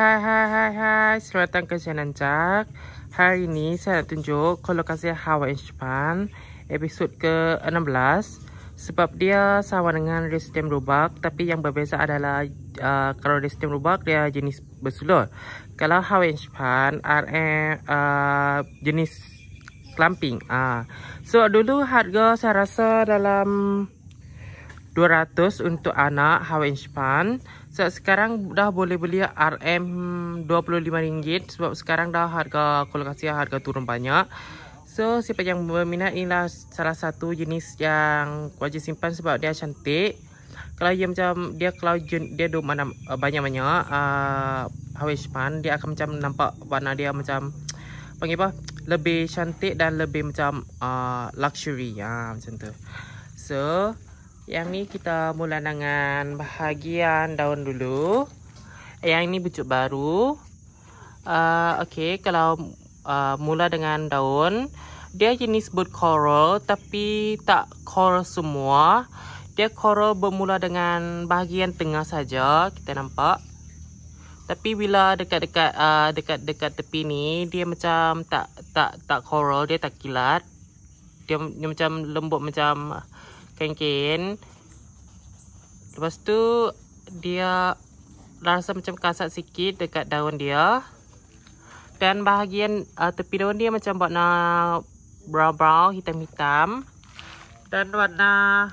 hai hai hai hai Selamat datang ke channel Jack Hari ini saya nak tunjuk kolokasi Hawaii Japan Episod ke-16 Sebab dia sama dengan resistem rubak, Tapi yang berbeza adalah uh, Kalau resistem rubak dia jenis bersulur Kalau Hawaii Japan RM uh, jenis clamping uh. Ah. So dulu harga saya rasa dalam 200 untuk anak Hawaii Japan So sekarang dah boleh beli RM25 sebab sekarang dah harga kolokasi harga turun banyak. So siapa yang berminat inilah salah satu jenis yang wajib simpan sebab dia cantik. Kalau dia macam dia kalau dia duk mana eh, banyak-banyak uh, ah, awish pan dia akan macam nampak warna dia macam panggil apa lebih cantik dan lebih macam uh, luxury ya macam tu. So yang ni kita mula dengan bahagian daun dulu. Yang ini pucuk baru. Uh, ah, okay, kalau uh, mula dengan daun. Dia jenis bud coral tapi tak coral semua. Dia coral bermula dengan bahagian tengah saja kita nampak. Tapi bila dekat-dekat uh, dekat-dekat tepi ni dia macam tak tak tak coral, dia tak kilat. Dia, dia macam lembut macam uh, pakaian kain. Lepas tu dia rasa macam kasat sikit dekat daun dia. Dan bahagian uh, tepi daun dia macam warna brown-brown, hitam-hitam. Dan warna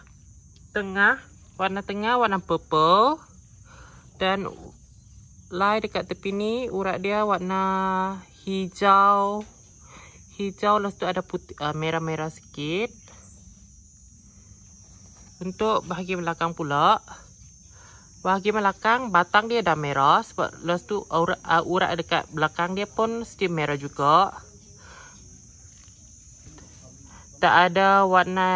tengah, warna tengah warna purple. Dan lai dekat tepi ni urat dia warna hijau. Hijau lepas tu ada putih, uh, merah-merah sikit. Untuk bahagian belakang pula. Bahagian belakang batang dia dah merah. Sebab lepas tu urat, ah, urat dekat belakang dia pun still merah juga. Tak ada warna,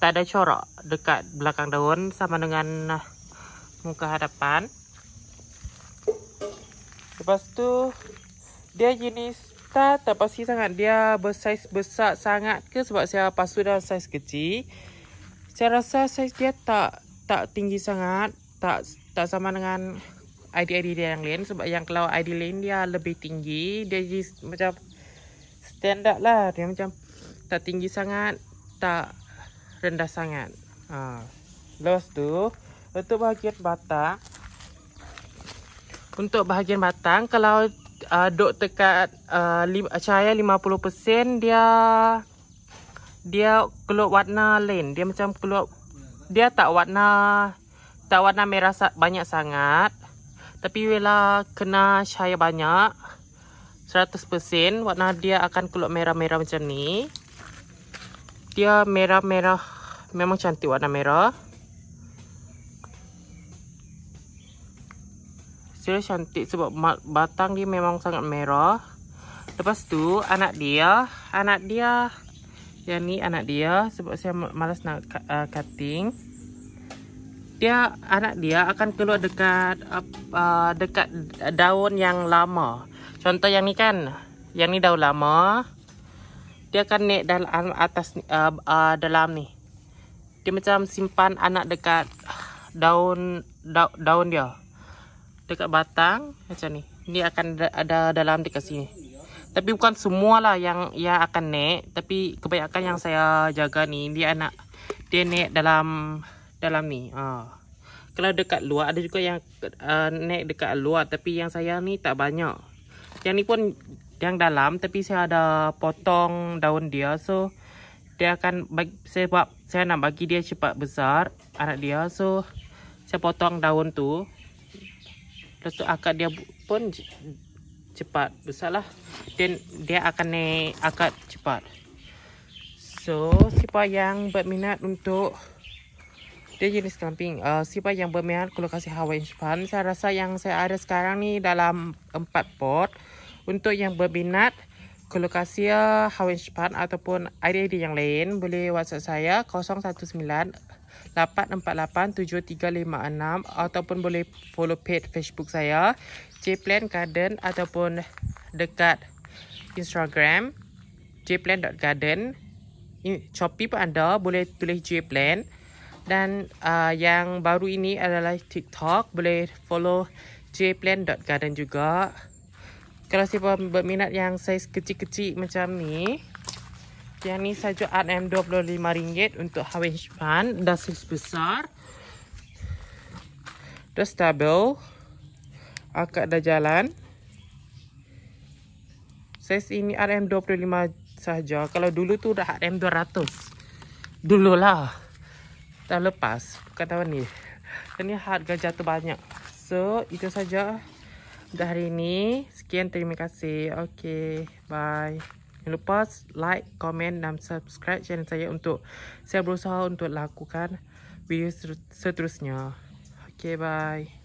tak ada corak dekat belakang daun sama dengan ah, muka hadapan. Lepas tu dia jenis tak, tak pasti sangat dia bersaiz besar sangat ke sebab saya pasu dalam saiz kecil saya rasa saiz dia tak tak tinggi sangat tak tak sama dengan ID ID dia yang lain sebab yang kalau ID lain dia lebih tinggi dia jis, macam standard lah dia macam tak tinggi sangat tak rendah sangat ha. lepas tu untuk bahagian batang untuk bahagian batang kalau uh, dok dekat uh, li, cahaya 50% dia dia keluar warna lain. Dia macam keluar dia tak warna tak warna merah banyak sangat. Tapi bila kena cahaya banyak 100% warna dia akan keluar merah-merah macam ni. Dia merah-merah memang cantik warna merah. Dia cantik sebab batang dia memang sangat merah. Lepas tu anak dia, anak dia yang ni anak dia sebab saya malas nak uh, cutting. Dia anak dia akan keluar dekat uh, dekat daun yang lama. Contoh yang ni kan. Yang ni daun lama. Dia akan naik dalam atas uh, uh, dalam ni. Dia macam simpan anak dekat ah, daun da, daun dia. Dekat batang macam ni. Ni akan ada dalam dekat sini. Tapi bukan semua lah yang ia akan naik, tapi kebanyakan yang saya jaga ni dia anak dia naik dalam dalam ni. Ah. Kalau dekat luar ada juga yang uh, naik dekat luar tapi yang saya ni tak banyak. Yang ni pun yang dalam tapi saya ada potong daun dia so dia akan sebab saya nak bagi dia cepat besar anak dia so saya potong daun tu. Lepas tu akak dia pun cepat besarlah then dia akan naik akad cepat so siapa yang berminat untuk dia jenis clamping uh, siapa yang berminat kalau kolokasi Hawaiian span saya rasa yang saya ada sekarang ni dalam 4 pot untuk yang berminat Kolokasia Hawin Shepan ataupun ID-ID yang lain boleh WhatsApp saya 019-848-7356 ataupun boleh follow page Facebook saya JPlan Garden ataupun dekat Instagram jplan.garden Shopee pun anda boleh tulis JPlan dan uh, yang baru ini adalah TikTok boleh follow jplan.garden juga. Kalau siapa berminat yang saiz kecil-kecil macam ni. Yang ni sahaja RM25 untuk Hawish Pan. Dah saiz besar. Dah stabil. Akak dah jalan. Saiz ini RM25 sahaja. Kalau dulu tu dah RM200. Dululah. Dah lepas. Bukan tahun ni. Ini harga jatuh banyak. So, itu saja untuk hari ini. Sekian terima kasih. Okay, bye. Jangan lupa like, komen dan subscribe channel saya untuk saya berusaha untuk lakukan video seterusnya. Okay, bye.